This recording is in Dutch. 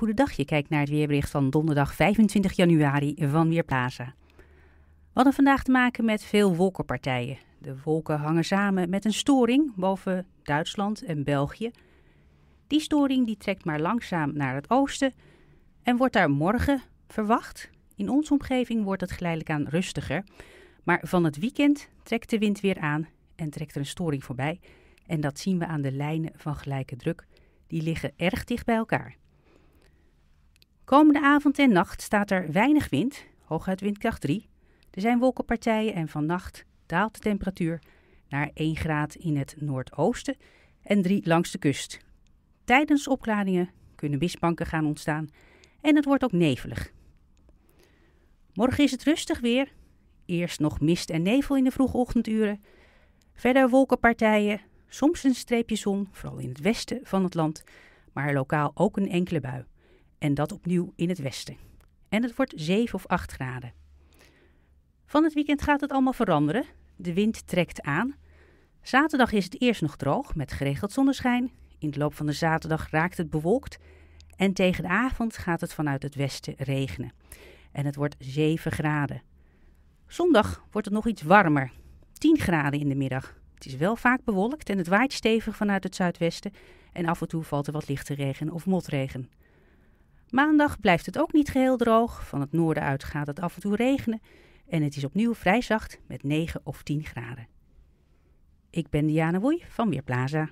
Goedendag, je kijkt naar het weerbericht van donderdag 25 januari van Weerplaza. We hadden vandaag te maken met veel wolkenpartijen. De wolken hangen samen met een storing boven Duitsland en België. Die storing die trekt maar langzaam naar het oosten en wordt daar morgen verwacht. In onze omgeving wordt het geleidelijk aan rustiger. Maar van het weekend trekt de wind weer aan en trekt er een storing voorbij. En dat zien we aan de lijnen van gelijke druk. Die liggen erg dicht bij elkaar. Komende avond en nacht staat er weinig wind, hooguit windkracht 3. Er zijn wolkenpartijen en vannacht daalt de temperatuur naar 1 graad in het noordoosten en 3 langs de kust. Tijdens opklaringen kunnen mistbanken gaan ontstaan en het wordt ook nevelig. Morgen is het rustig weer. Eerst nog mist en nevel in de vroege ochtenduren. Verder wolkenpartijen, soms een streepje zon, vooral in het westen van het land, maar lokaal ook een enkele bui. En dat opnieuw in het westen. En het wordt 7 of 8 graden. Van het weekend gaat het allemaal veranderen. De wind trekt aan. Zaterdag is het eerst nog droog met geregeld zonneschijn. In de loop van de zaterdag raakt het bewolkt. En tegen de avond gaat het vanuit het westen regenen. En het wordt 7 graden. Zondag wordt het nog iets warmer. 10 graden in de middag. Het is wel vaak bewolkt en het waait stevig vanuit het zuidwesten. En af en toe valt er wat lichte regen of motregen. Maandag blijft het ook niet geheel droog. Van het noorden uit gaat het af en toe regenen. En het is opnieuw vrij zacht met 9 of 10 graden. Ik ben Diana Woei van Weerplaza.